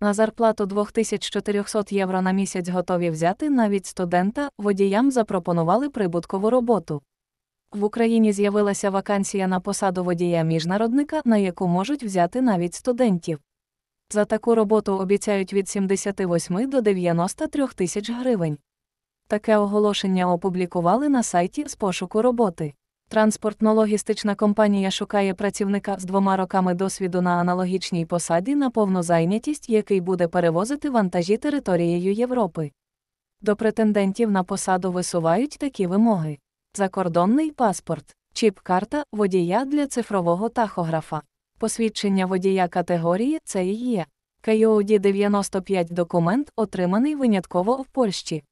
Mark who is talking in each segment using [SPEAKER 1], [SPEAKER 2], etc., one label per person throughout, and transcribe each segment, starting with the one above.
[SPEAKER 1] На зарплату 2400 євро на місяць готові взяти навіть студента, водіям запропонували прибуткову роботу. В Україні з'явилася вакансія на посаду водія міжнародника, на яку можуть взяти навіть студентів. За таку роботу обіцяють від 78 до 93 тисяч гривень. Таке оголошення опублікували на сайті з пошуку роботи. Транспортно-логістична компанія шукає працівника з двома роками досвіду на аналогічній посаді на повну зайнятість, який буде перевозити вантажі територією Європи. До претендентів на посаду висувають такі вимоги: закордонний паспорт, чіп-карта, водія для цифрового тахографа, посвідчення водія категорії це і є. КЮОД 95 документ, отриманий винятково в Польщі.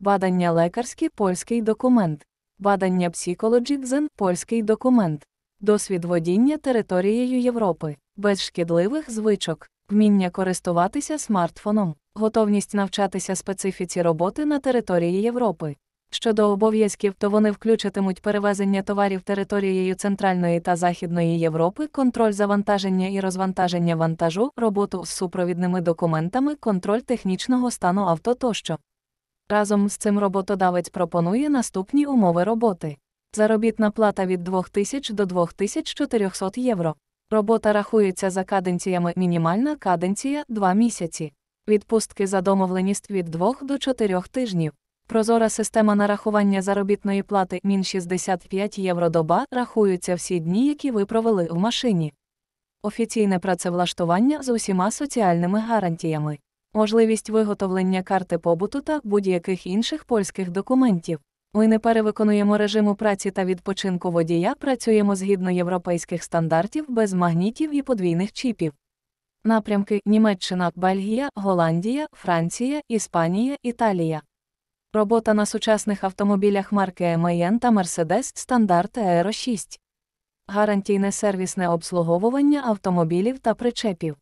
[SPEAKER 1] Бадання лікарське польський документ. Бадання Psychology – польський документ, досвід водіння територією Європи, без шкідливих звичок, вміння користуватися смартфоном, готовність навчатися специфіці роботи на території Європи. Щодо обов'язків, то вони включатимуть перевезення товарів територією Центральної та Західної Європи, контроль завантаження і розвантаження вантажу, роботу з супровідними документами, контроль технічного стану авто тощо. Разом з цим роботодавець пропонує наступні умови роботи. Заробітна плата від 2000 до 2400 євро. Робота рахується за каденціями мінімальна каденція 2 місяці. Відпустки за домовленість від 2 до 4 тижнів. Прозора система нарахування заробітної плати мін 65 євро доба рахуються всі дні, які ви провели в машині. Офіційне працевлаштування з усіма соціальними гарантіями можливість виготовлення карти побуту та будь-яких інших польських документів. Ми не перевиконуємо режиму праці та відпочинку водія, працюємо згідно європейських стандартів без магнітів і подвійних чіпів. Напрямки Німеччина, Бельгія, Голландія, Франція, Іспанія, Італія. Робота на сучасних автомобілях марки MAN та Мерседес стандарт Еро 6. Гарантійне сервісне обслуговування автомобілів та причепів.